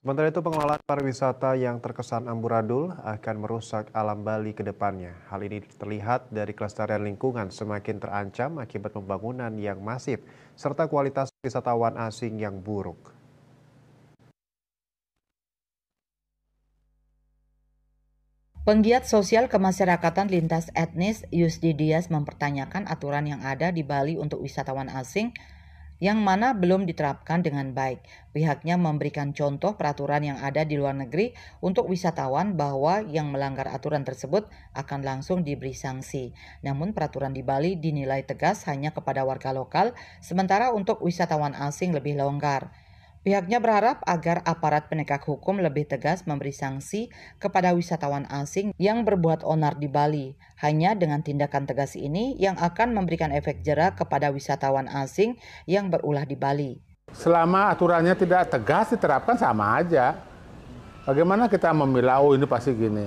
Sementara itu pengelolaan pariwisata yang terkesan amburadul akan merusak alam Bali ke depannya. Hal ini terlihat dari kelestarian lingkungan semakin terancam akibat pembangunan yang masif serta kualitas wisatawan asing yang buruk. Penggiat sosial kemasyarakatan lintas etnis Yusdi Dias mempertanyakan aturan yang ada di Bali untuk wisatawan asing yang mana belum diterapkan dengan baik. Pihaknya memberikan contoh peraturan yang ada di luar negeri untuk wisatawan bahwa yang melanggar aturan tersebut akan langsung diberi sanksi. Namun peraturan di Bali dinilai tegas hanya kepada warga lokal, sementara untuk wisatawan asing lebih longgar. Pihaknya berharap agar aparat penegak hukum lebih tegas memberi sanksi kepada wisatawan asing yang berbuat onar di Bali. Hanya dengan tindakan tegas ini yang akan memberikan efek jerak kepada wisatawan asing yang berulah di Bali. Selama aturannya tidak tegas diterapkan sama aja. Bagaimana kita memilah oh ini pasti gini.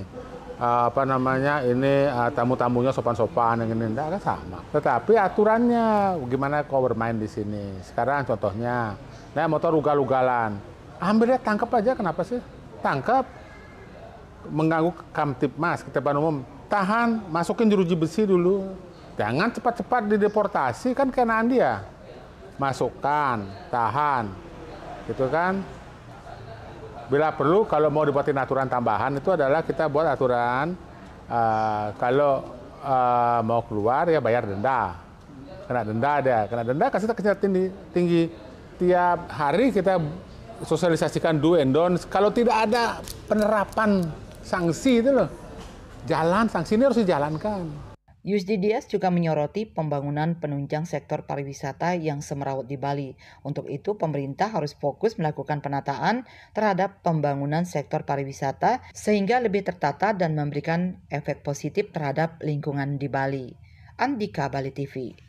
Ah, apa namanya ini ah, tamu-tamunya sopan-sopan yang ini enggak kan sama. Tetapi aturannya gimana kau bermain di sini. Sekarang contohnya Nah motor ugal-ugalan. Ambil tangkap aja kenapa sih? Tangkap mengganggu kamtip mas ketepan umum tahan masukin jeruji besi dulu jangan cepat-cepat dideportasi kan kenaan dia masukkan tahan gitu kan bila perlu kalau mau dibuatin aturan tambahan itu adalah kita buat aturan uh, kalau uh, mau keluar ya bayar denda kena denda ada kena denda kasih kita tinggi tinggi tiap hari kita sosialisasikan do and don't. Kalau tidak ada penerapan sanksi itu loh, jalan sanksi ini harus dijalankan. Yusdi Dias juga menyoroti pembangunan penunjang sektor pariwisata yang semerawut di Bali. Untuk itu, pemerintah harus fokus melakukan penataan terhadap pembangunan sektor pariwisata sehingga lebih tertata dan memberikan efek positif terhadap lingkungan di Bali. Andika Bali TV